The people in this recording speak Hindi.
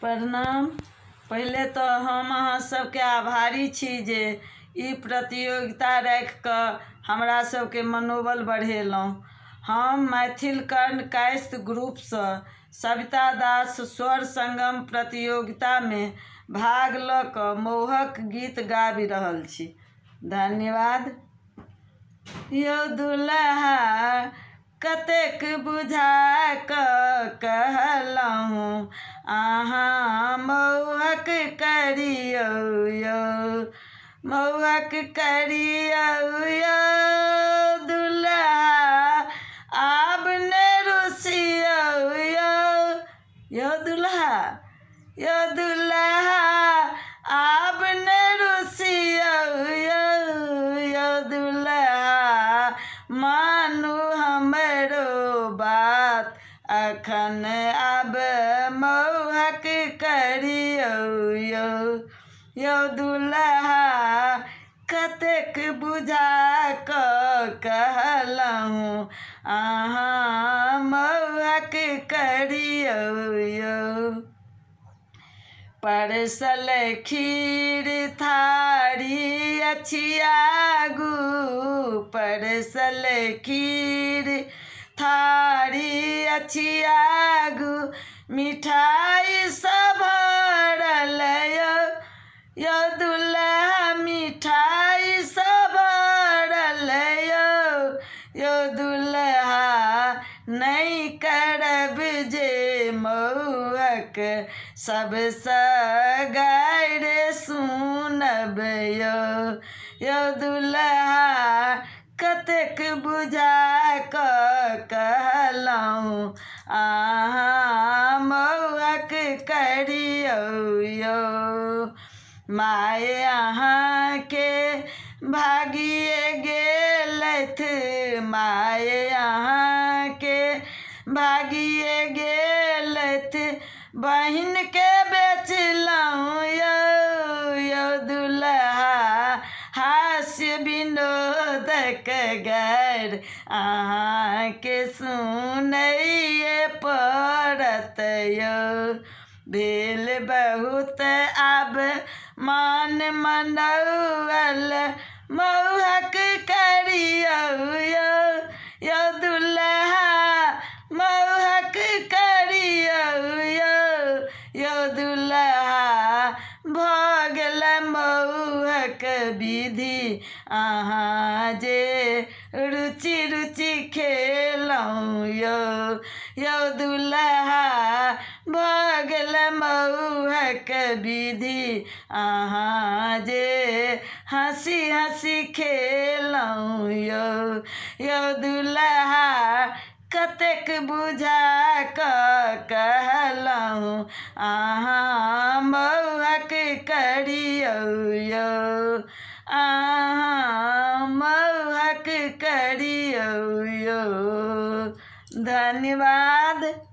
प्रणाम पहले तो हम अब के आभारी छी जे प्रतियोगिता राखि के हमरा के मनोबल बढ़ेल हम मैथिल कर्ण ग्रुप से सविता दास स्वर संगम प्रतियोगिता में भाग ल मोहक गीत गाबि रहल छी धन्यवाद यौ दुल्हा कतेक बुझा कऽ कहलहुँ अहाँ मौहक करियौ यौ मौहक करियौ यौ दुल्हा आब ने रुसियौ यौ यौ दुल्हा यौ दुल्हा मानू हमरो बात अखन अब मौहक करियो यो यो दुल्हा कतेक बुझा कहलहुँ अहाँ मौहक करियो यो परसल खीर थारी अछियागु परसल खीर थारी अछियागु मिठाई सब भरल यो, दुल्हा मिठाई सब भरल यो, यो दुल्हा नहीं कर तक सब सगड़ सुनब यो यो दुल्हा कतेक बुझा कऽ कहलहुँ अहाँ मौअक करियो यौ माय के भागिए गेलथि माय के भागिए गे बहन के बेच लऊँ यो दुल्हा हास्य विनोद गैर अहाँ के सुनैये पड़त यो भेल बहुत अब मान मनौल मऊ तक विधि अहाँ जे रुचि रुचि खेलौँ यौ यौ दुलहा भगल मौहक विधि अहाँ जे हँसी हँसी खेलौँ यौ यौ दुलहा कतेक बुझा कह कहलहुँ अहाँ मऊक करियौ यौ अहाँ करियौ यौ धन्यवाद